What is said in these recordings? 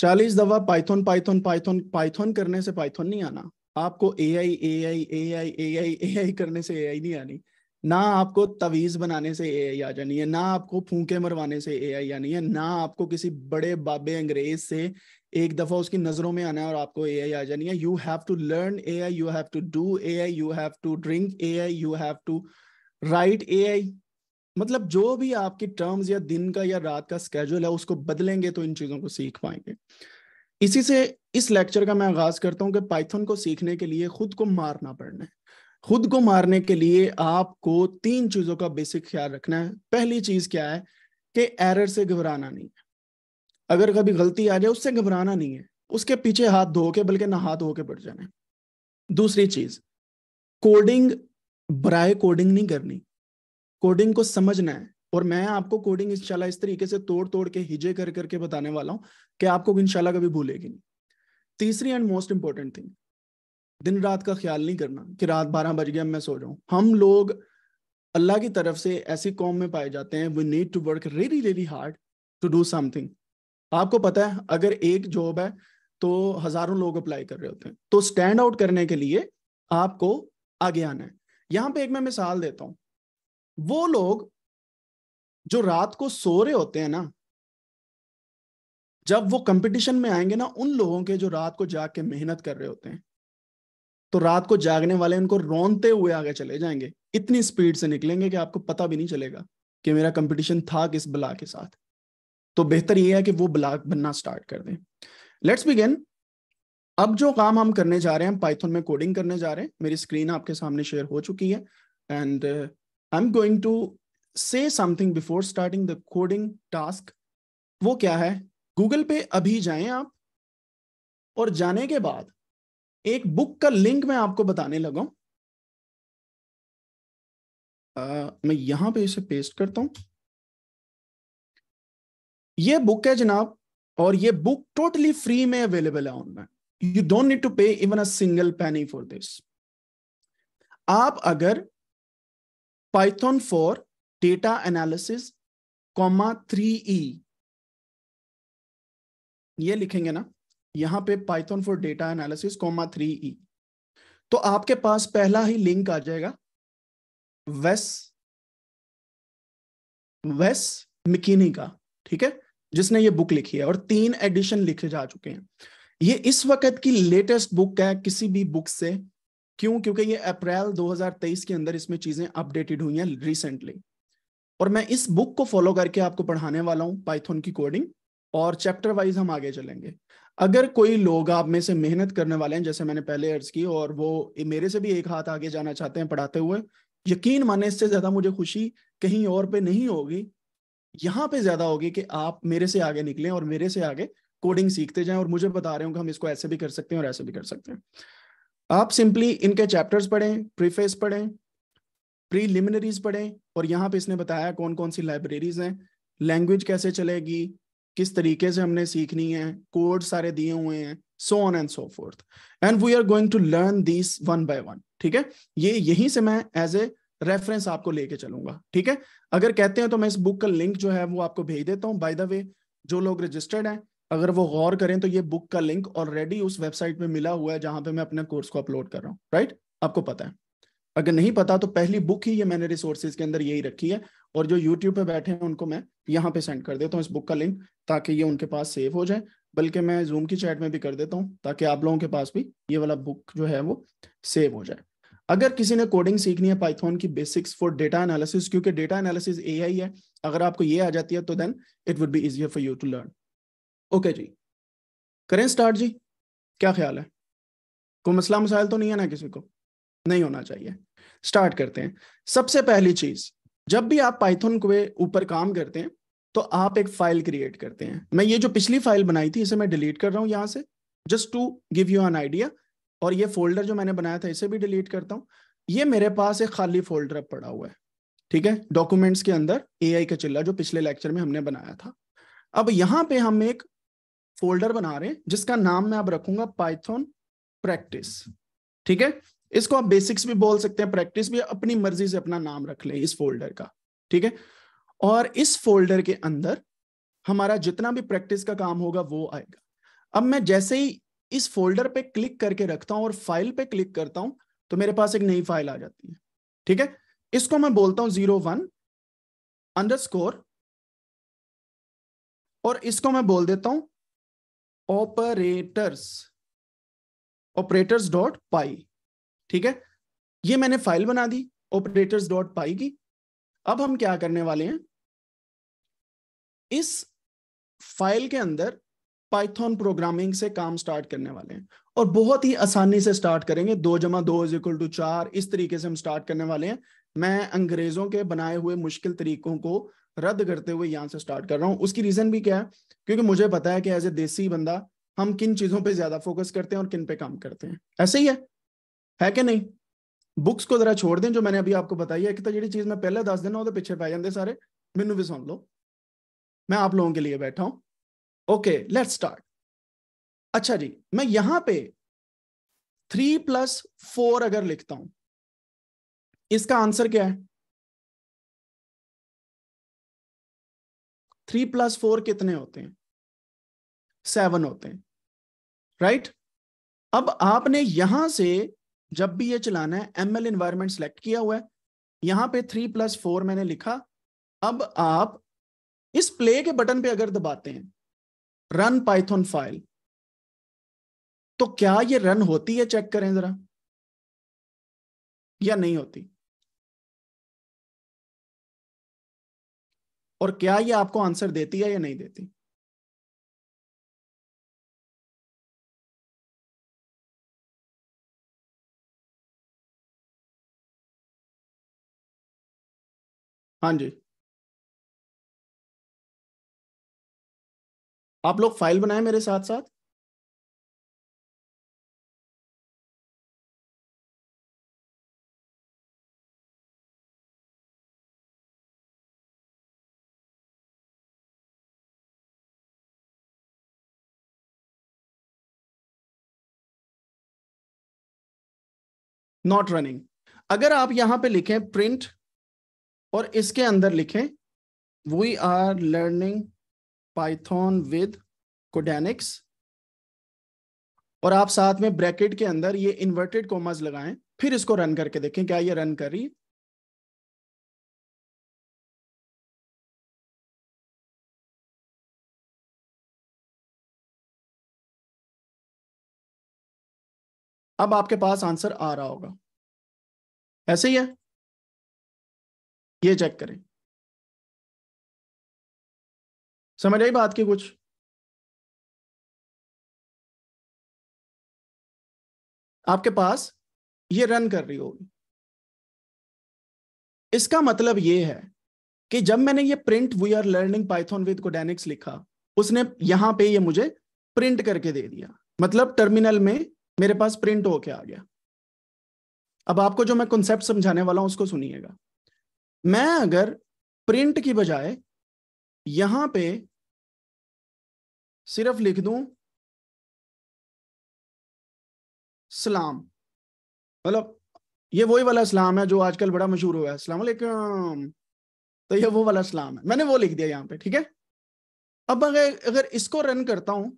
चालीस दफा Python Python Python Python करने से पाइथन नहीं आना आपको ए आई ए आई ए आई ए आई ए आई करने से ए आई नहीं आनी ना आपको तवीज बनाने से ए आई आ जानी है ना आपको फूके मरवाने से ए आई आनी है ना आपको किसी बड़े बाबे अंग्रेज से एक दफा उसकी नजरों में आना है और आपको ए आई आ जानी है you have to learn a I you have to do a I you have to drink a I you have to write a I मतलब जो भी आपकी टर्म्स या दिन का या रात का स्केड्यूल है उसको बदलेंगे तो इन चीज़ों को सीख पाएंगे इसी से इस लेक्चर का मैं आगाज करता हूं कि पाइथन को सीखने के लिए खुद को मारना पड़ना है खुद को मारने के लिए आपको तीन चीज़ों का बेसिक ख्याल रखना है पहली चीज़ क्या है कि एरर से घबराना नहीं है अगर कभी गलती आ जाए उससे घबराना नहीं है उसके पीछे हाथ धो के बल्कि ना हाथ धो के पड़ जाना है दूसरी चीज़ कोडिंग बराए कोडिंग नहीं करनी कोडिंग को समझना है और मैं आपको कोडिंग इंशाल्लाह इस तरीके से तोड़ तोड़ के हिजे कर करके बताने वाला हूँ कि आपको इंशाल्लाह कभी भूलेगी नहीं तीसरी एंड मोस्ट इंपॉर्टेंट थिंग दिन रात का ख्याल नहीं करना कि रात बारह बज गया मैं सो जाऊँ हम लोग अल्लाह की तरफ से ऐसी कॉम में पाए जाते हैं we need to work very very hard to do something आपको पता है अगर एक जॉब है तो हजारों लोग अप्लाई कर रहे होते हैं तो स्टैंड आउट करने के लिए आपको आगे आना है यहाँ पे एक मैं मिसाल देता हूँ वो लोग जो रात को सो रहे होते हैं ना जब वो कंपटीशन में आएंगे ना उन लोगों के जो रात को जाग के मेहनत कर रहे होते हैं तो रात को जागने वाले उनको रोनते हुए आगे चले जाएंगे इतनी स्पीड से निकलेंगे कि आपको पता भी नहीं चलेगा कि मेरा कंपटीशन था किस बला के साथ तो बेहतर ये है कि वो ब्लाक बनना स्टार्ट कर दें लेट्स बिगेन अब जो काम हम करने जा रहे हैं हम पाइथन में कोडिंग करने जा रहे हैं मेरी स्क्रीन आपके सामने शेयर हो चुकी है and I'm going to say something before starting the coding task. वो क्या है गूगल पे अभी जाएं आप और जाने के बाद एक बुक का लिंक मैं आपको बताने लगा uh, मैं यहां पे इसे पेस्ट करता हूं ये बुक है जनाब और ये बुक टोटली फ्री में अवेलेबल है online you don't need to pay even a single penny for this आप अगर Python for data analysis, comma 3e. E. ये लिखेंगे ना यहां पे python for data analysis comma three e. तो आपके पास पहला ही लिंक आ जाएगा वेस वेस मिकिनी का ठीक है जिसने ये बुक लिखी है और तीन एडिशन लिखे जा चुके हैं ये इस वक्त की लेटेस्ट बुक है किसी भी बुक से क्यों क्योंकि ये अप्रैल 2023 के अंदर इसमें चीजें अपडेटेड हुई हैं रिसेंटली और मैं इस बुक को फॉलो करके आपको पढ़ाने वाला हूँ पाइथन की कोडिंग और चैप्टर वाइज हम आगे चलेंगे अगर कोई लोग आप में से मेहनत करने वाले हैं जैसे मैंने पहले अर्ज की और वो मेरे से भी एक हाथ आगे जाना चाहते हैं पढ़ाते हुए यकीन माने इससे ज्यादा मुझे खुशी कहीं और पे नहीं होगी यहाँ पे ज्यादा होगी कि आप मेरे से आगे निकलें और मेरे से आगे कोडिंग सीखते जाएं और मुझे बता रहे हो कि हम इसको ऐसे भी कर सकते हैं और ऐसे भी कर सकते हैं आप सिंपली इनके चैप्टर्स पढ़ें प्रीफेस पढ़ें प्रीलिमिनरीज पढ़ें और यहाँ पे इसने बताया कौन कौन सी लाइब्रेरीज हैं लैंग्वेज कैसे चलेगी किस तरीके से हमने सीखनी है कोड सारे दिए हुए हैं so on and so forth and we are going to learn this one by one ठीक है ये यहीं से मैं एज ए रेफरेंस आपको लेके चलूंगा ठीक है अगर कहते हैं तो मैं इस बुक का लिंक जो है वो आपको भेज देता हूँ बाय द वे जो लोग रजिस्टर्ड हैं अगर वो गौर करें तो ये बुक का लिंक ऑलरेडी उस वेबसाइट में मिला हुआ है जहां पे मैं अपने कोर्स को अपलोड कर रहा हूँ राइट आपको पता है अगर नहीं पता तो पहली बुक ही ये मैंने रिसोर्सेज के अंदर यही रखी है और जो यूट्यूब पे बैठे हैं उनको मैं यहाँ पे सेंड कर देता हूँ इस बुक का लिंक ताकि ये उनके पास सेव हो जाए बल्कि मैं जूम की चैट में भी कर देता हूँ ताकि आप लोगों के पास भी ये वाला बुक जो है वो सेव हो जाए अगर किसी ने कोडिंग सीखनी है पाइथन की बेसिक्स फॉर डेटा एनालिसिस क्योंकि डेटा एनालिसिस ए है अगर आपको ये आ जाती है तो then it would be easier for you to learn okay जी करें स्टार्ट जी क्या ख्याल है कोई मसला मसाइल तो नहीं है ना किसी को नहीं होना चाहिए स्टार्ट करते हैं सबसे पहली चीज जब भी आप पाइथन के ऊपर काम करते हैं तो आप एक फाइल क्रिएट करते हैं मैं ये जो पिछली फाइल बनाई थी इसे मैं डिलीट कर रहा हूँ यहाँ से just to give you an idea और ये फोल्डर जो मैंने बनाया था इसे भी डिलीट करता हूँ ये मेरे पास एक खाली फोल्डर पड़ा हुआ है ठीक है डॉक्यूमेंट्स के अंदर ए का चिल्ला जो पिछले लेक्चर में हमने बनाया था अब यहाँ पे हम एक फोल्डर बना रहे हैं जिसका नाम मैं अब रखूंगा पाइथन प्रैक्टिस ठीक है इसको आप बेसिक्स भी बोल सकते हैं प्रैक्टिस भी अपनी मर्जी से अपना नाम रख लें इस फोल्डर का ठीक है और इस फोल्डर के अंदर हमारा जितना भी प्रैक्टिस का काम होगा वो आएगा अब मैं जैसे ही इस फोल्डर पे क्लिक करके रखता हूं और फाइल पे क्लिक करता हूं तो मेरे पास एक नई फाइल आ जाती है ठीक है इसको मैं बोलता हूं जीरो वन अंडर और इसको मैं बोल देता हूं ऑपरेटर्स ऑपरेटर्स डॉट पाई ठीक है ये मैंने फाइल बना दी ऑपरेटर्स डॉट पाई की अब हम क्या करने वाले हैं इस फाइल के अंदर पाइथन प्रोग्रामिंग से काम स्टार्ट करने वाले हैं और बहुत ही आसानी से स्टार्ट करेंगे दो जमा दो इज इक्वल टू चार इस तरीके से हम स्टार्ट करने वाले हैं मैं अंग्रेजों के बनाए हुए मुश्किल तरीकों को रद्द करते हुए यहाँ से स्टार्ट कर रहा हूँ उसकी रीजन भी क्या है क्योंकि मुझे पता है कि एज ए देसी बंदा हम किन चीजों पे ज्यादा फोकस करते हैं और किन पे काम करते हैं ऐसे ही है है कि नहीं बुक्स को जरा छोड़ दें जो मैंने अभी आपको बताई है कि तो जी चीज मैं पहले दस दिन तो पीछे पै जाते सारे ਸਾਰੇ भी सुन लो मैं आप लोगों के लिए बैठा हूं ओके लेट स्टार्ट अच्छा जी मैं यहां पे थ्री प्लस फोर अगर लिखता हूं इसका आंसर क्या है थ्री प्लस फोर कितने होते हैं सेवन होते हैं राइट अब आपने यहां से जब भी ये चलाना है एम एल इन्वायरमेंट सेलेक्ट किया हुआ है यहां पे थ्री प्लस फोर मैंने लिखा अब आप इस प्ले के बटन पे अगर दबाते हैं रन पाइथन फाइल तो क्या ये रन होती है चेक करें जरा या नहीं होती और क्या ये आपको आंसर देती है या नहीं देती हाँ जी आप लोग फाइल बनाए मेरे साथ साथ नॉट रनिंग अगर आप यहां पे लिखें प्रिंट और इसके अंदर लिखें we are learning Python with Codanics और आप साथ में ब्रैकेट के अंदर ये इन्वर्टेड कोमास लगाएं फिर इसको रन करके देखें क्या ये रन कर रही है अब आपके पास आंसर आ रहा होगा ऐसे ही है ये चेक करें समझ आई बात की कुछ आपके पास ये रन कर रही होगी इसका मतलब ये है कि जब मैंने ये print we are learning Python with Codanics लिखा उसने यहां पे ये मुझे प्रिंट करके दे दिया मतलब टर्मिनल में मेरे पास प्रिंट होके आ गया अब आपको जो मैं कॉन्सेप्ट समझाने वाला हूं उसको सुनिएगा मैं अगर प्रिंट की बजाय यहां पे सिर्फ लिख दूं सलाम मतलब ये वही वाला सलाम है जो आजकल बड़ा मशहूर हुआ है असलाम तो ये वो वाला सलाम है मैंने वो लिख दिया यहाँ पे ठीक है अब अगर अगर इसको रन करता हूं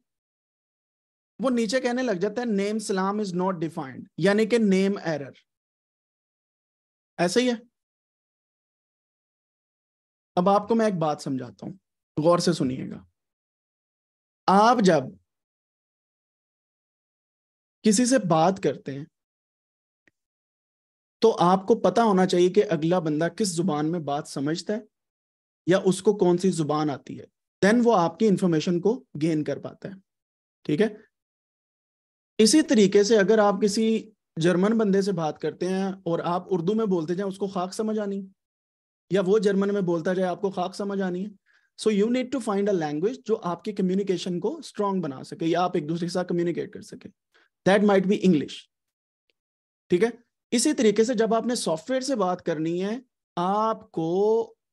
वो नीचे कहने लग जाता है नेम सलाम इज नॉट डिफाइंड यानी कि नेम एरर ऐसे ही है अब आपको मैं एक बात समझाता हूं गौर से सुनिएगा आप जब किसी से बात करते हैं तो आपको पता होना चाहिए कि अगला बंदा किस जुबान में बात समझता है या उसको कौन सी जुबान आती है देन वो आपकी इंफॉर्मेशन को गेन कर पाता है ठीक है इसी तरीके से अगर आप किसी जर्मन बंदे से बात करते हैं और आप उर्दू में बोलते जाए उसको खाक समझ आनी है या वो जर्मन में बोलता जाए आपको खाक समझ आनी है so you need to find a language जो आपकी कम्युनिकेशन को स्ट्रांग बना सके या आप एक दूसरे के साथ कम्युनिकेट कर सके दैट माइट बी इंग्लिश ठीक है इसी तरीके से जब आपने सॉफ्टवेयर से बात करनी है आपको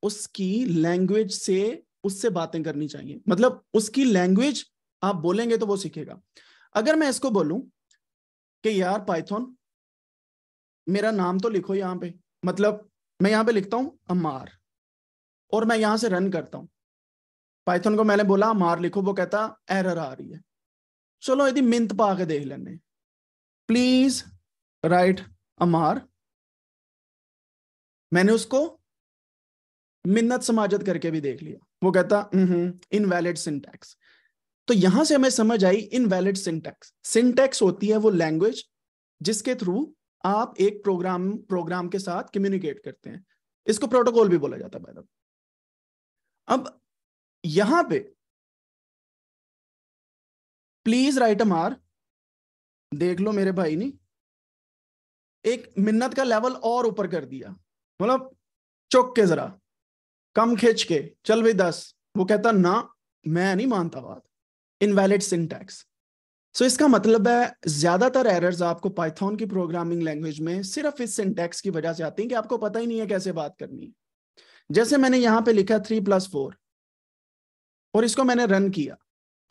उसकी लैंग्वेज से उससे बातें करनी चाहिए मतलब उसकी लैंग्वेज आप बोलेंगे तो वो सीखेगा अगर मैं इसको बोलूं कि यार पाइथन मेरा नाम तो लिखो यहाँ पे मतलब मैं यहाँ पे लिखता हूं अमार और मैं यहां से रन करता हूं पाइथन को मैंने बोला अमार लिखो वो कहता एरर आ रही है चलो यदि मिंत पा के देख लेने प्लीज राइट अमार मैंने उसको मिन्नत समाजत करके भी देख लिया वो कहता इनवैलिड हम्म, सिंटैक्स तो यहां से हमें समझ आई इनवैलिड सिंटेक्स सिंटेक्स होती है वो लैंग्वेज जिसके थ्रू आप एक प्रोग्राम प्रोग्राम के साथ कम्युनिकेट करते हैं इसको प्रोटोकॉल भी बोला जाता है अब यहां पे प्लीज राइट अ मार देख लो मेरे भाई ने एक मिन्नत का लेवल और ऊपर कर दिया मतलब चौक के जरा कम खींच के चल भाई दस वो कहता ना मैं नहीं मानता बात इनवैलिड सिंटैक्स सो इसका मतलब है ज्यादातर एरर्स आपको पाइथन की प्रोग्रामिंग लैंग्वेज में सिर्फ इस सिंटैक्स की वजह से आती हैं कि आपको पता ही नहीं है कैसे बात करनी है जैसे मैंने यहां पे लिखा थ्री प्लस फोर और इसको मैंने रन किया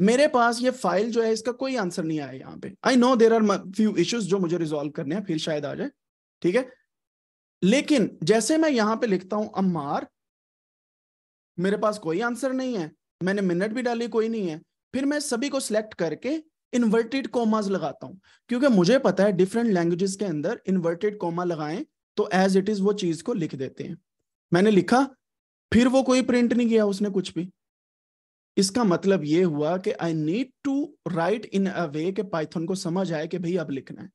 मेरे पास ये फाइल जो है इसका कोई आंसर नहीं आया यहाँ पे I know there are few issues जो मुझे रिजोल्व करने हैं फिर शायद आ जाए ठीक है लेकिन जैसे मैं यहां पे लिखता हूं अमार मेरे पास कोई आंसर नहीं है मैंने मिनट भी डाली कोई नहीं है फिर मैं सभी को सिलेक्ट करके इन्वर्टेड कॉमाज लगाता हूँ क्योंकि मुझे पता है डिफरेंट लैंग्वेजेस के अंदर इन्वर्टेड कॉमा लगाएं तो एज इट इज वो चीज को लिख देते हैं मैंने लिखा फिर वो कोई प्रिंट नहीं किया उसने कुछ भी इसका मतलब ये हुआ कि I need to write in a way के पाइथन को समझ आए कि भाई अब लिखना है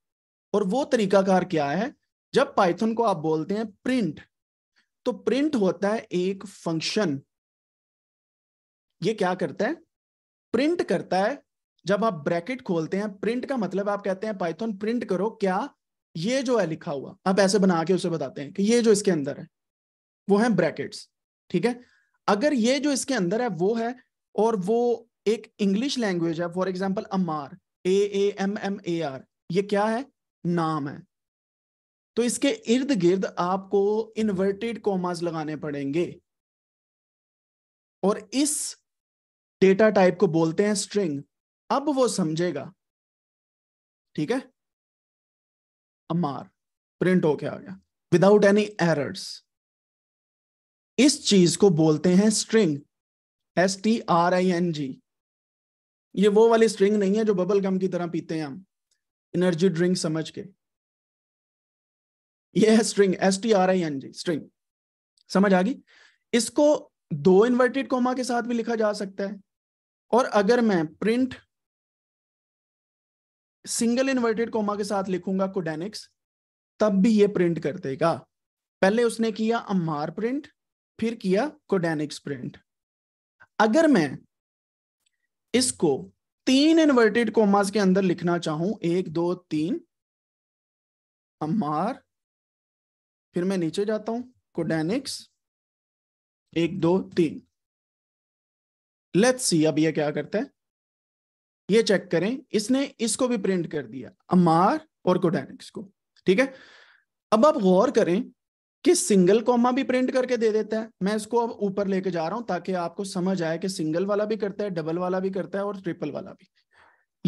और वो तरीकाकार क्या है जब पाइथन को आप बोलते हैं प्रिंट तो प्रिंट होता है एक फंक्शन ये क्या करता है प्रिंट करता है जब आप ब्रैकेट खोलते हैं प्रिंट का मतलब आप कहते हैं पाइथन प्रिंट करो क्या ये जो है लिखा हुआ आप ऐसे बना के उसे बताते हैं कि ये जो इसके अंदर है वो है ब्रैकेट्स ठीक है अगर ये जो इसके अंदर है वो है और वो एक इंग्लिश लैंग्वेज है for example Ammar A A M M A R ये क्या है नाम है तो इसके इर्द गिर्द आपको इन्वर्टेड कॉमास लगाने पड़ेंगे और इस डेटा टाइप को बोलते हैं स्ट्रिंग अब वो समझेगा ठीक है अमार प्रिंट होके आ गया विदाउट एनी एरर्स इस चीज को बोलते हैं string S T R I N G ये वो वाली स्ट्रिंग नहीं है जो बबल गम की तरह पीते हैं हम एनर्जी ड्रिंक समझ के ये है string S T R I N G string समझ आ गई इसको दो इन्वर्टेड कोमा के साथ भी लिखा जा सकता है और अगर मैं प्रिंट सिंगल इन्वर्टेड कोमा के साथ लिखूंगा कोडेनिक्स तब भी ये प्रिंट कर देगा पहले उसने किया अमार प्रिंट फिर किया कोडेनिक्स प्रिंट अगर मैं इसको तीन इन्वर्टेड कोमास के अंदर लिखना चाहूं एक दो तीन अमार फिर मैं नीचे जाता हूं कोडेनिक्स एक दो तीन लेट्स सी अब ये क्या करता है ये चेक करें इसने इसको भी प्रिंट कर दिया अमार और कोडानिक्स को ठीक है अब आप गौर करें कि सिंगल कॉमा भी प्रिंट करके दे देता है मैं इसको अब ऊपर लेके जा रहा हूं ताकि आपको समझ आए कि सिंगल वाला भी करता है डबल वाला भी करता है और ट्रिपल वाला भी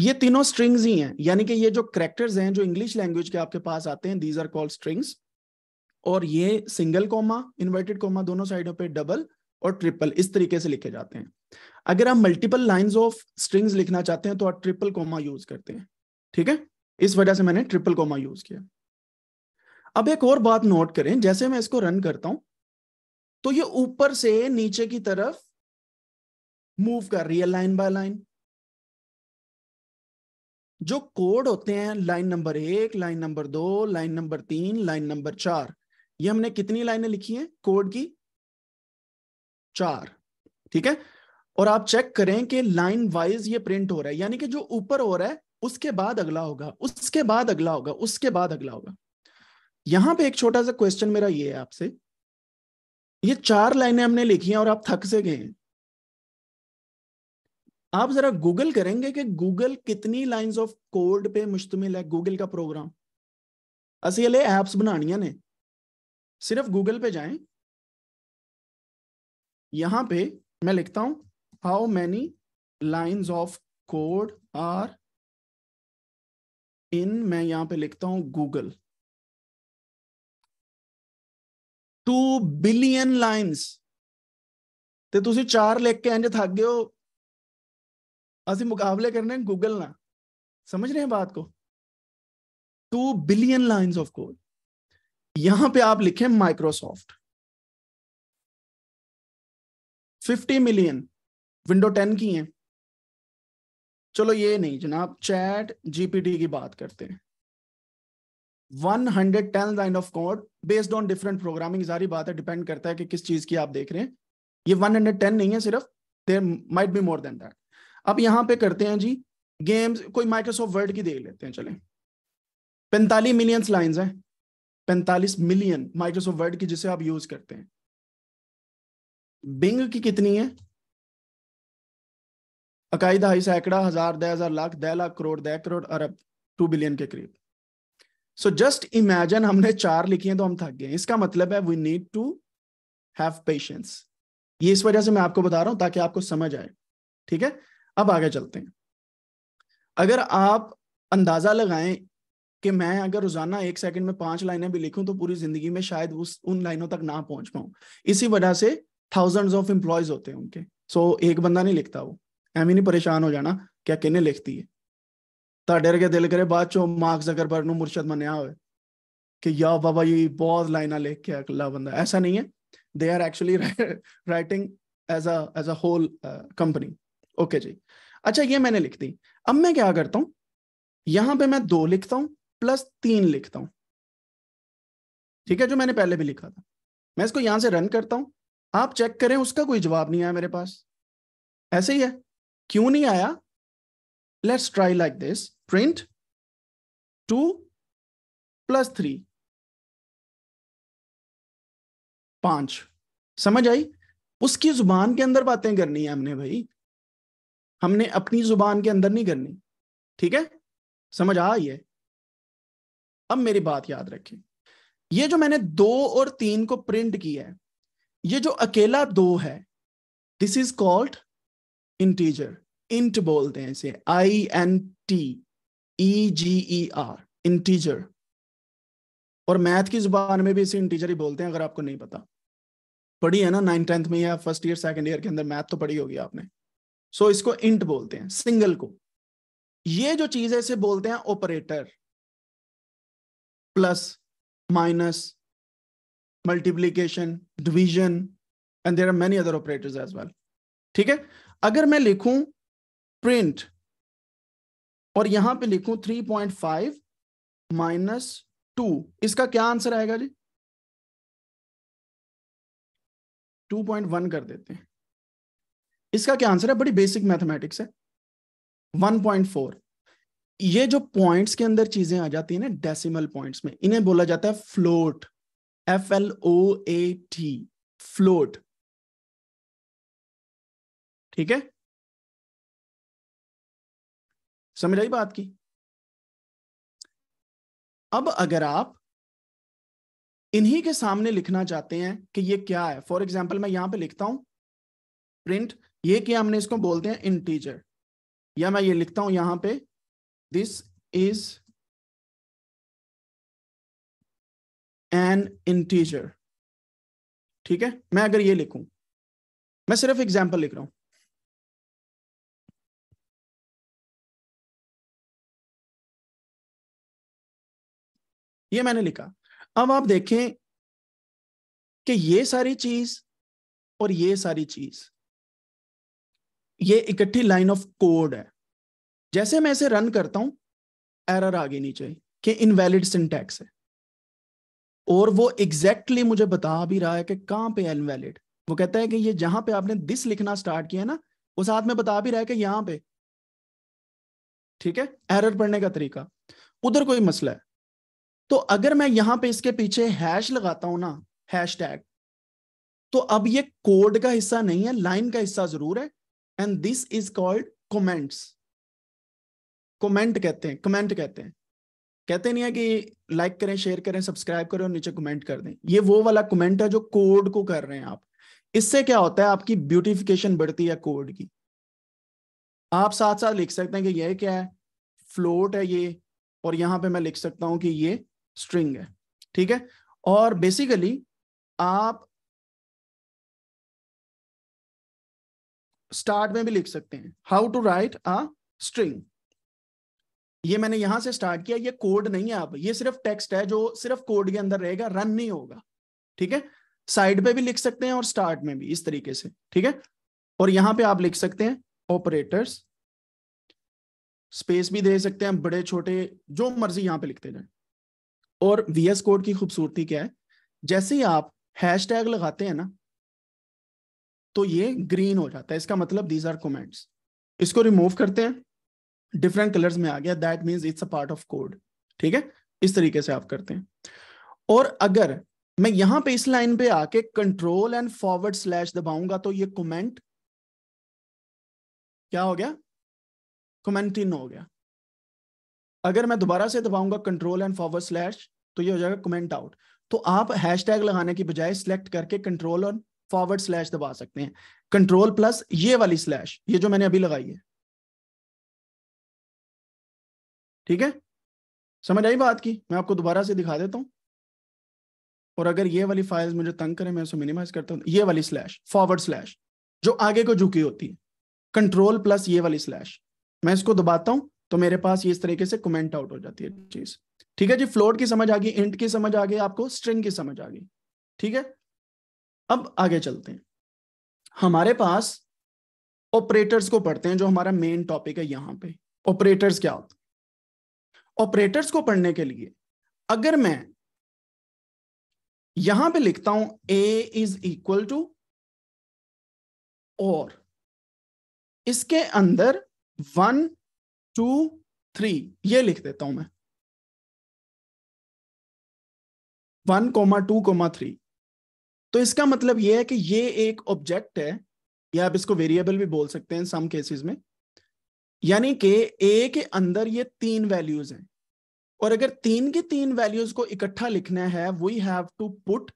ये तीनों स्ट्रिंग्स ही हैं यानी कि ये जो करेक्टर्स हैं जो इंग्लिश लैंग्वेज के आपके पास आते हैं दीज आर कॉल्ड स्ट्रिंग्स और ये सिंगल कॉमा इन्वर्टेड कॉमा दोनों साइडों पर डबल और ट्रिपल इस तरीके से लिखे जाते हैं अगर आप मल्टीपल लाइंस ऑफ स्ट्रिंग्स लिखना चाहते हैं तो आप ट्रिपल कोमा यूज करते हैं ठीक है इस वजह से मैंने ट्रिपल कोमा यूज किया अब एक और बात नोट करें जैसे मैं इसको रन करता हूं तो ये ऊपर से नीचे की तरफ मूव कर रही है लाइन बाय लाइन जो कोड होते हैं लाइन नंबर एक लाइन नंबर दो लाइन नंबर तीन लाइन नंबर चार ये हमने कितनी लाइनें लिखी हैं कोड की चार ठीक है और आप चेक करें कि लाइन वाइज ये प्रिंट हो रहा है यानी कि जो ऊपर हो रहा है उसके बाद अगला होगा उसके बाद अगला होगा उसके बाद अगला होगा यहां पे एक छोटा सा क्वेश्चन मेरा ये है आपसे ये चार लाइनें हमने लिखी हैं और आप थक से गए हैं आप जरा गूगल करेंगे कि गूगल कितनी लाइंस ऑफ कोड पे मुश्तमिल है गूगल का प्रोग्राम असी अले एप्स बनानिया ने सिर्फ गूगल पे जाएं यहां पे मैं लिखता हूं how many lines of code are in मैं यहां पे लिखता हूं गूगल टू बिलियन lines ते तुसी चार लिख के इंज थक गए हो मुकाबले करने गूगल ना समझ रहे हैं बात को two billion lines of code यहां पे आप लिखें माइक्रोसॉफ्ट 50 मिलियन विंडो टेन की हैं चलो ये नहीं जनाब चैट जीपीटी की बात करते हैं ten line of code based on different programming सारी बात है डिपेंड करता है कि किस चीज की आप देख रहे हैं ये वन हंड्रेड टेन नहीं है सिर्फ there might be more than that अब यहां पे करते हैं जी गेम्स कोई माइक्रोसॉफ्ट वर्ड की देख लेते हैं चले पैंतालीस मिलियंस लाइन है पैंतालीस मिलियन माइक्रोसॉफ्ट वर्ड की जिसे आप यूज करते हैं बिंग की कितनी है अकाई दहाई सैकड़ा हजार दह हजार लाख दह लाख करोड़ दह करोड़ अरब टू बिलियन के करीब सो जस्ट इमेजिन हमने चार लिखी है तो हम थक गए इसका मतलब है we need to have patience ये इस वजह से मैं आपको बता रहा हूं ताकि आपको समझ आए ठीक है अब आगे चलते हैं अगर आप अंदाजा लगाएं कि मैं अगर रोजाना एक सेकंड में पांच लाइनें भी लिखूं तो पूरी जिंदगी में शायद उस उन लाइनों तक ना पहुंच पाऊं इसी वजह से थाउजेंड्स ऑफ एम्प्लॉयज होते हैं उनके सो so, एक बंदा नहीं लिखता वो ਐਵੇਂ ਨਹੀਂ ਪਰੇਸ਼ਾਨ ਹੋ ਜਾਣਾ ਕਿ ਕਿਹਨੇ ਲਿਖਤੀ ਹੈ ਤੁਹਾਡੇ ਵਰਗੇ ਦਿਲ ਕਰੇ ਬਾਅਦ ਚੋਂ ਮਾਰਕ ਜ਼ਕਰਬਰਗ ਨੂੰ ਮੁਰਸ਼ਦ ਮੰਨਿਆ ਹੋਵੇ ਕਿ ਯਾ ਬਾਬਾ ਇਹ ਬਹੁਤ ਲਾਈਨਾਂ ਲਿਖ ਕੇ ਅਗਲਾ ਬੰਦਾ ਐਸਾ ਨਹੀਂ ਹੈ they are actually writing as a a whole company okay जी अच्छा ये मैंने लिख दी अब मैं क्या करता हूँ यहां पे मैं दो लिखता हूं प्लस तीन लिखता हूं ठीक है जो मैंने पहले भी लिखा था मैं इसको यहां से रन करता हूँ आप चेक करें उसका कोई जवाब नहीं आया मेरे पास ऐसे ही है क्यों नहीं आया let's try like this print two plus three पांच समझ आई उसकी जुबान के अंदर बातें करनी है हमने भाई हमने अपनी जुबान के अंदर नहीं करनी ठीक है समझ आ ये अब मेरी बात याद रखें ये जो मैंने दो और तीन को प्रिंट किया है ये जो अकेला दो है this is called integer int बोलते हैं इसे I N T E G E R integer और मैथ की जुबान में भी इसे इंटीजर ही बोलते हैं अगर आपको नहीं पता पढ़ी है ना नाइन टेंथ में या फर्स्ट ईयर सेकेंड ईयर के अंदर मैथ तो पढ़ी होगी आपने सो so, इसको इंट बोलते हैं सिंगल को ये जो चीज है इसे बोलते हैं operator plus minus multiplication division and there are many other operators as well ठीक है अगर मैं लिखूं प्रिंट और यहां पे लिखूं 3.5 पॉइंट फाइव माइनस टू इसका क्या आंसर आएगा जी 2.1 कर देते हैं इसका क्या आंसर है बड़ी बेसिक मैथमेटिक्स है 1.4 ये जो पॉइंट्स के अंदर चीजें आ जाती है ना डेसिमल पॉइंट्स में इन्हें बोला जाता है float F L O A T float ठीक है समझ आई बात की अब अगर आप इन्हीं के सामने लिखना चाहते हैं कि ये क्या है फॉर एग्जाम्पल मैं यहां पे लिखता हूं प्रिंट ये क्या हमने इसको बोलते हैं इंटीजर या मैं ये लिखता हूं यहां पे दिस इज एन इंटीजर ठीक है मैं अगर ये लिखूं मैं सिर्फ एग्जाम्पल लिख रहा हूं ये मैंने लिखा अब आप देखें कि ये सारी चीज और ये सारी चीज ये इकट्ठी लाइन ऑफ कोड है जैसे मैं इसे रन करता हूं एरर आगे नीचे कि इनवैलिड सिंटैक्स है और वो एग्जैक्टली exactly मुझे बता भी रहा है कि कहां पे इनवैलिड वो कहता है कि ये जहां पे आपने दिस लिखना स्टार्ट किया ना वो साथ में बता भी रहा है कि यहां पे ठीक है एरर पढ़ने का तरीका उधर कोई मसला है तो अगर मैं यहां पे इसके पीछे हैश लगाता हूं ना हैश टैग तो अब ये कोड का हिस्सा नहीं है लाइन का हिस्सा जरूर है and this is called comments comment कहते हैं कमेंट कहते हैं कहते नहीं है कि लाइक करें शेयर करें सब्सक्राइब करें और नीचे कमेंट कर दें ये वो वाला कमेंट है जो कोड को कर रहे हैं आप इससे क्या होता है आपकी ब्यूटिफिकेशन बढ़ती है कोड की आप साथ साथ लिख सकते हैं कि यह क्या है फ्लोट है ये और यहां पे मैं लिख सकता हूं कि ये स्ट्रिंग है ठीक है और बेसिकली आप स्टार्ट में भी लिख सकते हैं how to write a string ये मैंने यहां से स्टार्ट किया ये कोड नहीं है अब ये सिर्फ टेक्स्ट है जो सिर्फ कोड के अंदर रहेगा रन नहीं होगा ठीक है साइड पे भी लिख सकते हैं और स्टार्ट में भी इस तरीके से ठीक है और यहां पे आप लिख सकते हैं ऑपरेटर्स स्पेस भी दे सकते हैं बड़े छोटे जो मर्जी यहां पे लिखते जाए और वीएस कोड की खूबसूरती क्या है जैसे ही आप हैश टैग लगाते हैं ना तो ये ग्रीन हो जाता है इसका मतलब दीज आर कमेंट्स इसको रिमूव करते हैं डिफरेंट कलर्स में आ गया that means it's a part of code ठीक है इस तरीके से आप करते हैं और अगर मैं यहां पे इस लाइन पे आके कंट्रोल एंड फॉरवर्ड स्लैश दबाऊंगा तो ये कमेंट क्या हो गया कमेंट इन हो गया अगर मैं दोबारा से दबाऊंगा कंट्रोल एंड फॉरवर्ड स्लैश तो ये हो जाएगा कमेंट आउट तो आप हैश टैग लगाने की बजाय सिलेक्ट करके कंट्रोल और फॉरवर्ड स्लैश दबा सकते हैं कंट्रोल प्लस ये वाली स्लैश ये जो मैंने अभी लगाई है ठीक है समझ आई बात की मैं आपको दोबारा से दिखा देता हूँ और अगर ये वाली फाइल्स मुझे तंग करें मैं उसे मिनिमाइज करता हूँ ये वाली स्लैश फॉरवर्ड स्लैश जो आगे को झुकी होती है कंट्रोल प्लस ये वाली स्लैश मैं इसको दबाता हूँ तो मेरे पास इस तरीके से कमेंट आउट हो जाती है चीज ठीक है जी फ्लोट की समझ आ गई इंट की समझ आ गई आपको स्ट्रिंग की समझ आ गई ठीक है अब आगे चलते हैं हमारे पास ऑपरेटर्स को पढ़ते हैं जो हमारा मेन टॉपिक है यहां पे ऑपरेटर्स क्या होते ऑपरेटर्स को पढ़ने के लिए अगर मैं यहां पे लिखता हूं ए इज इक्वल टू और इसके अंदर वन टू थ्री ये लिख देता हूं मैं one comma two comma three तो इसका मतलब यह है कि ये एक ऑब्जेक्ट है या आप इसको वेरिएबल भी बोल सकते हैं सम केसेस में यानी कि ए के अंदर ये तीन वैल्यूज हैं और अगर तीन के तीन वैल्यूज को इकट्ठा लिखना है we have to put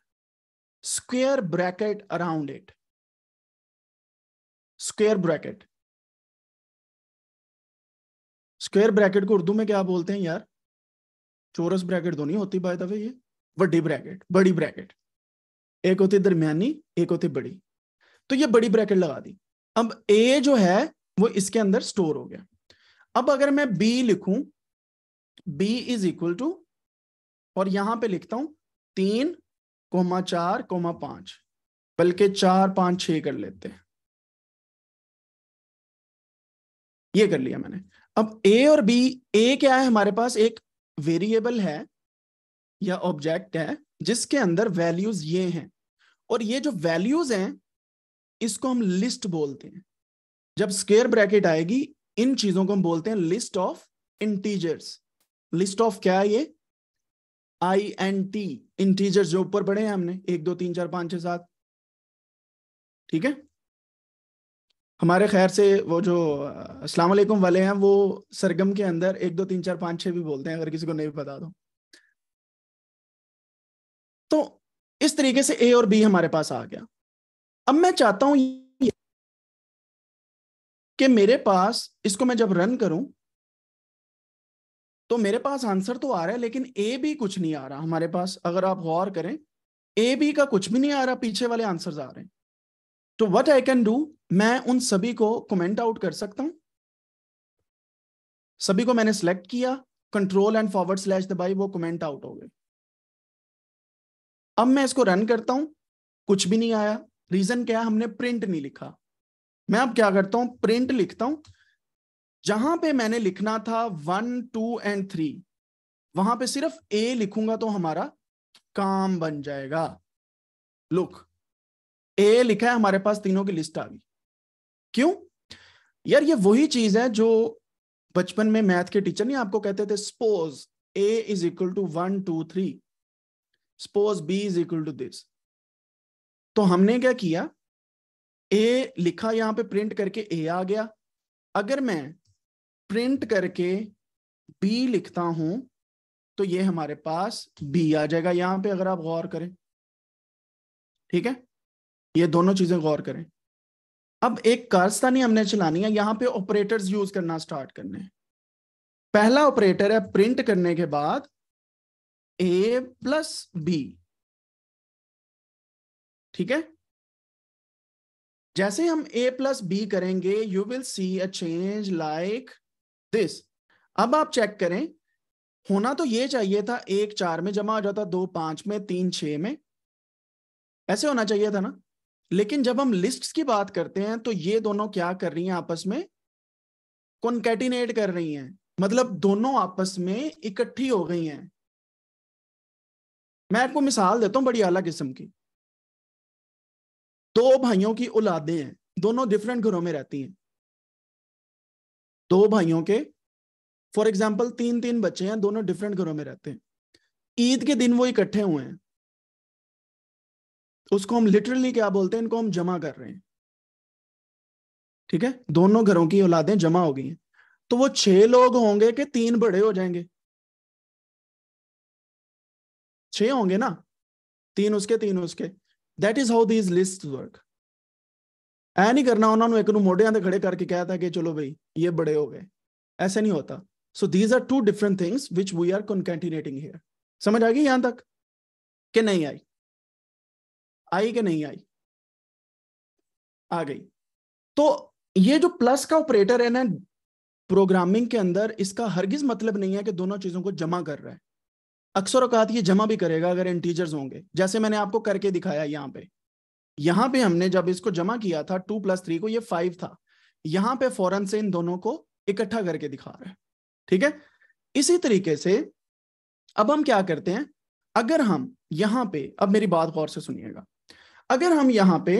square bracket around it square bracket square bracket को उर्दू में क्या बोलते हैं यार चोरस ब्रैकेट दो तो नहीं होती बाय दफे ये बड़ी ब्रैकेट बड़ी ब्रैकेट एक होती दरमियानी एक होती बड़ी तो ये बड़ी ब्रैकेट लगा दी अब ए जो है वो इसके अंदर स्टोर हो गया अब अगर मैं बी लिखूं बी इज इक्वल टू और यहां पे लिखता हूं तीन कोमा चार कोमा पांच बल्कि चार पांच छ कर लेते हैं ये कर लिया मैंने अब ए और बी ए क्या है हमारे पास एक वेरिएबल है या ऑब्जेक्ट है जिसके अंदर वैल्यूज ये हैं और ये जो वैल्यूज हैं इसको हम लिस्ट बोलते हैं जब स्केयर ब्रैकेट आएगी इन चीजों को हम बोलते हैं list of integers list of क्या है ये आई एन टी इंटीजर्स जो ऊपर पढ़े हैं हमने एक दो तीन चार पांच छह सात ठीक है हमारे खैर से वो जो अस्सलाम वालेकुम वाले हैं वो सरगम के अंदर एक दो तीन चार पांच छह भी बोलते हैं अगर किसी को नहीं बता दो तो।, तो इस तरीके से ए और बी हमारे पास आ गया अब मैं चाहता हूं कि मेरे पास इसको मैं जब रन करूं तो मेरे पास आंसर तो आ रहा है लेकिन ए भी कुछ नहीं आ रहा हमारे पास अगर आप गौर करें ए बी का कुछ भी नहीं आ रहा पीछे वाले आंसर्स आ रहे हैं तो व्हाट आई कैन डू मैं उन सभी को कमेंट आउट कर सकता हूं सभी को मैंने सेलेक्ट किया कंट्रोल एंड फॉरवर्ड स्लैश दबाई वो कमेंट आउट हो गए अब मैं इसको रन करता हूं कुछ भी नहीं आया रीजन क्या है हमने प्रिंट नहीं लिखा मैं अब क्या करता हूं प्रिंट लिखता हूं जहां पे मैंने लिखना था वन टू एंड थ्री वहां पे सिर्फ ए लिखूंगा तो हमारा काम बन जाएगा लुक ए लिखा है हमारे पास तीनों की लिस्ट आ गई क्यों यार ये वही चीज है जो बचपन में मैथ के टीचर नहीं आपको कहते थे suppose a is equal to one two three suppose b is equal to this तो हमने क्या किया ए लिखा यहां पे प्रिंट करके ए आ गया अगर मैं प्रिंट करके बी लिखता हूं तो ये हमारे पास बी आ जाएगा यहां पे अगर आप गौर करें ठीक है ये दोनों चीजें गौर करें अब एक कारस्तानी तो हमने चलानी है यहां पे ऑपरेटर्स यूज करना स्टार्ट करने पहला ऑपरेटर है प्रिंट करने के बाद ए प्लस बी ठीक है जैसे हम ए प्लस बी करेंगे you will see a change like this अब आप चेक करें होना तो ये चाहिए था एक चार में जमा हो जाता दो पांच में तीन छ में ऐसे होना चाहिए था ना लेकिन जब हम लिस्ट्स की बात करते हैं तो ये दोनों क्या कर रही हैं आपस में कॉन्केटिनेट कर रही हैं मतलब दोनों आपस में इकट्ठी हो गई हैं मैं आपको मिसाल देता हूं बड़ी आला किस्म की दो भाइयों की औलादे हैं दोनों डिफरेंट घरों में रहती हैं दो भाइयों के फॉर एग्जाम्पल तीन तीन बच्चे हैं दोनों डिफरेंट घरों में रहते हैं ईद के दिन वो इकट्ठे हुए हैं उसको हम लिटरली क्या बोलते हैं इनको हम जमा कर रहे हैं ठीक है दोनों घरों की औलादें जमा हो गई हैं तो वो छह लोग होंगे कि तीन बड़े हो जाएंगे छह होंगे ना तीन उसके तीन उसके that is how these list work ऐ नहीं करना उन्होंने एक ਇੱਕ खड़े करके कहता है कि चलो भाई ये बड़े हो गए ऐसे नहीं होता so these are two different things which we are we are concatenating here ਸਮਝ ਆ ਗਈ ਯਹਾਂ ਤੱਕ ਕਿ आई कि नहीं आई आ गई तो ये जो प्लस का ऑपरेटर है ना प्रोग्रामिंग के अंदर इसका हरगिज मतलब नहीं है कि दोनों चीजों को जमा कर रहा है अक्सर अवकात ये जमा भी करेगा अगर इंटीजर्स होंगे जैसे मैंने आपको करके दिखाया यहाँ पे यहाँ पे हमने जब इसको जमा किया था टू प्लस थ्री को ये फाइव था यहाँ पे फौरन से इन दोनों को इकट्ठा करके दिखा रहा है ठीक है इसी तरीके से अब हम क्या करते हैं अगर हम यहाँ पे अब मेरी बात गौर से सुनिएगा अगर हम यहाँ पे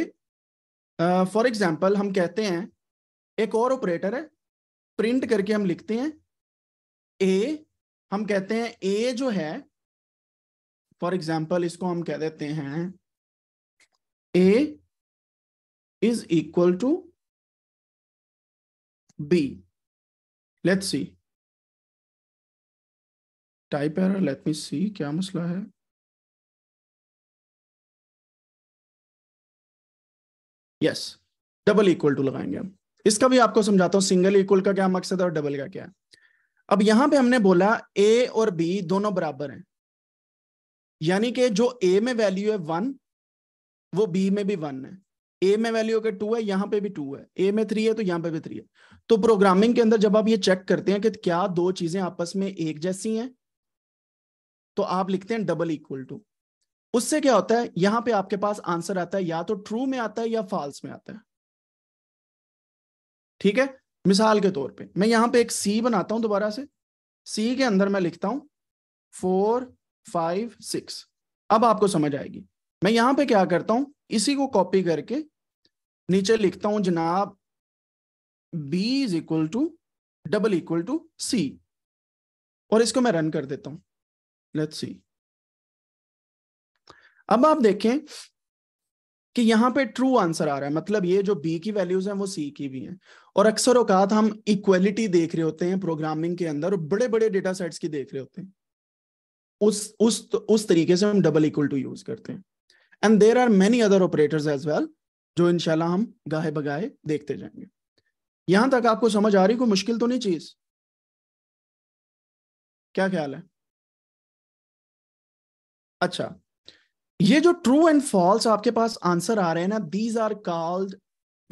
फॉर uh, एग्जाम्पल हम कहते हैं एक और ऑपरेटर है प्रिंट करके हम लिखते हैं ए हम कहते हैं ए जो है फॉर एग्जाम्पल इसको हम कह देते हैं a is equal to b let's see type error let me see क्या मसला है यस डबल इक्वल टू लगाएंगे हम इसका भी आपको समझाता हूं सिंगल इक्वल का क्या मकसद है और डबल का क्या है अब यहां पे हमने बोला ए और बी दोनों बराबर हैं यानी कि जो ए में वैल्यू है वन वो बी में भी वन है ए में वैल्यू अगर टू है यहां पे भी टू है ए में थ्री है तो यहां पे भी थ्री है तो प्रोग्रामिंग के अंदर जब आप ये चेक करते हैं कि क्या दो चीजें आपस में एक जैसी हैं तो आप लिखते हैं डबल इक्वल टू उससे क्या होता है यहां पे आपके पास आंसर आता है या तो ट्रू में आता है या फॉल्स में आता है ठीक है मिसाल के तौर पे मैं यहां पे एक सी बनाता हूं दोबारा से सी के अंदर मैं लिखता हूं फोर फाइव सिक्स अब आपको समझ आएगी मैं यहां पे क्या करता हूं इसी को कॉपी करके नीचे लिखता हूं जनाब b is equal to double equal to c और इसको मैं रन कर देता हूं लेट्स सी अब आप देखें कि यहां पे ट्रू आंसर आ रहा है मतलब ये जो बी की वैल्यूज हैं वो सी की भी हैं और अक्सर औकात हम इक्वलिटी देख रहे होते हैं प्रोग्रामिंग के अंदर और बड़े बड़े डेटा सेट्स की देख रहे होते हैं उस उस उस तरीके से हम डबल इक्वल टू यूज करते हैं and there are many other operators as well जो इनशाला हम गाहे बगाहे देखते जाएंगे यहां तक आपको समझ आ रही कोई मुश्किल तो नहीं चीज क्या ख्याल है अच्छा ये जो ट्रू एंड फॉल्स आपके पास आंसर आ रहे हैं ना these are called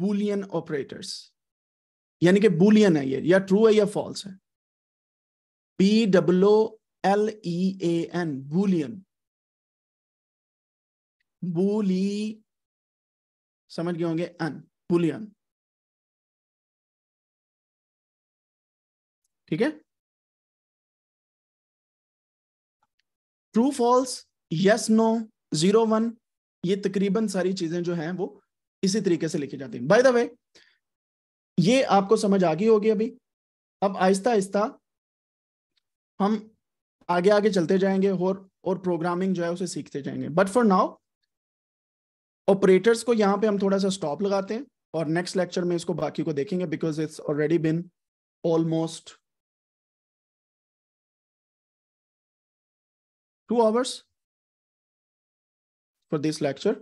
boolean operators यानी कि बुलियन है ये या ट्रू है या फॉल्स है P W L E A N boolean बुली समझ गए होंगे एन बुलियन ठीक है true false yes no zero one ये तकरीबन सारी चीजें जो हैं वो इसी तरीके से लिखी जाती हैं बाय द वे ये आपको समझ आ गई होगी अभी अब आहिस्ता आहिस्ता हम आगे आगे चलते जाएंगे और और प्रोग्रामिंग जो है उसे सीखते जाएंगे बट फॉर नाउ ऑपरेटर्स को यहाँ पे हम थोड़ा सा स्टॉप लगाते हैं और नेक्स्ट लेक्चर में इसको बाकी को देखेंगे because it's already been almost two hours for this lecture.